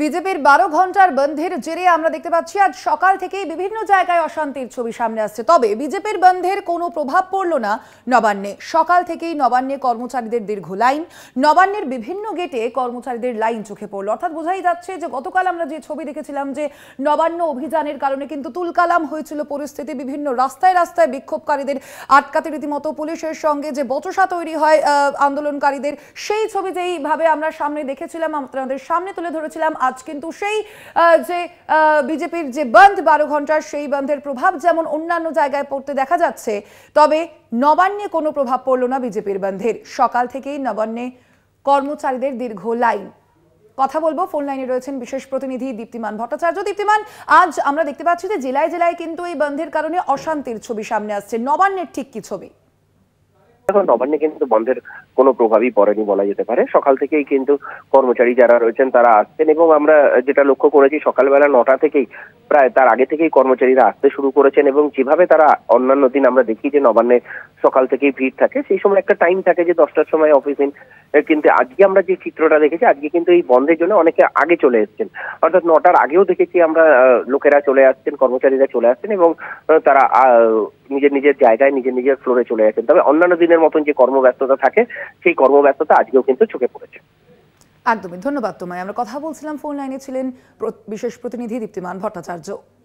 বিজেপির বারো ঘন্টার বন্ধের জেরে আমরা দেখতে পাচ্ছি আজ সকাল থেকেই বিভিন্ন জায়গায় অশান্তির ছবি সামনে আসছে তবে বিজেপির বন্ধের কোনো প্রভাব পড়ল না নবান্নে সকাল থেকেই নবান্নে কর্মচারীদের দীর্ঘ লাইন নবান্নের বিভিন্ন গেটে কর্মচারীদের লাইন চোখে পড়ল অর্থাৎ বোঝাই যাচ্ছে যে গতকাল আমরা যে ছবি দেখেছিলাম যে নবান্ন অভিযানের কারণে কিন্তু তুলকালাম হয়েছিল পরিস্থিতি বিভিন্ন রাস্তায় রাস্তায় বিক্ষোভকারীদের আটকাতে রীতিমতো পুলিশের সঙ্গে যে বচসা তৈরি হয় আন্দোলনকারীদের সেই ছবি যেইভাবে আমরা সামনে দেখেছিলাম আপনাদের সামনে তুলে ধরেছিলাম আজ কিন্তু সেই যে বিজেপির যে বন্ধ বারো ঘন্টার সেই বন্ধের প্রভাব যেমন অন্যান্য জায়গায় পড়তে দেখা যাচ্ছে তবে নবান্নে কোনো প্রভাব পড়ল না বিজেপির বন্ধের সকাল থেকেই নবান্নে কর্মচারীদের দীর্ঘ লাইন কথা বলবো ফোন লাইনে রয়েছেন বিশেষ প্রতিনিধি দীপ্তিমান ভট্টাচার্য দীপ্তিমান আজ আমরা দেখতে পাচ্ছি যে জেলায় জেলায় কিন্তু এই বন্ধের কারণে অশান্তির ছবি সামনে আসছে নবান্নের ঠিক কি ছবি এখন নবান্নে কিন্তু বন্ধের কোনো প্রভাবই পড়েনি বলা যেতে পারে সকাল থেকেই কিন্তু কর্মচারী যারা রয়েছেন তারা আসছেন এবং আমরা যেটা লক্ষ্য করেছি সকালবেলা নটা থেকেই প্রায় তার আগে থেকেই কর্মচারীরা আসতে শুরু করেছেন এবং যেভাবে তারা অন্যান্য দিন আমরা দেখি যে নবান্নে সকাল থেকেই ভিড় থাকে সেই সময় একটা টাইম থাকে যে দশটার সময় অফিস দিন কিন্তু আজকে আমরা যে চিত্রটা দেখেছি আজকে কিন্তু এই বন্ধের জন্য অনেকে আগে চলে এসছেন অর্থাৎ নটার আগেও দেখেছি আমরা লোকেরা চলে আসছেন কর্মচারীরা চলে আসছেন এবং তারা নিজের নিজের জায়গায় নিজের নিজের ফ্লোরে চলে আসেন তবে অন্যান্য দিনের মতন যে কর্মব্যস্ততা থাকে সেই কর্মব্যস্ততা আজকেও কিন্তু চোখে পড়েছে একদমই ধন্যবাদ তোমায় আমরা কথা বলছিলাম ফোন লাইনে ছিলেন বিশেষ প্রতিনিধি দীপ্তিমান ভট্টাচার্য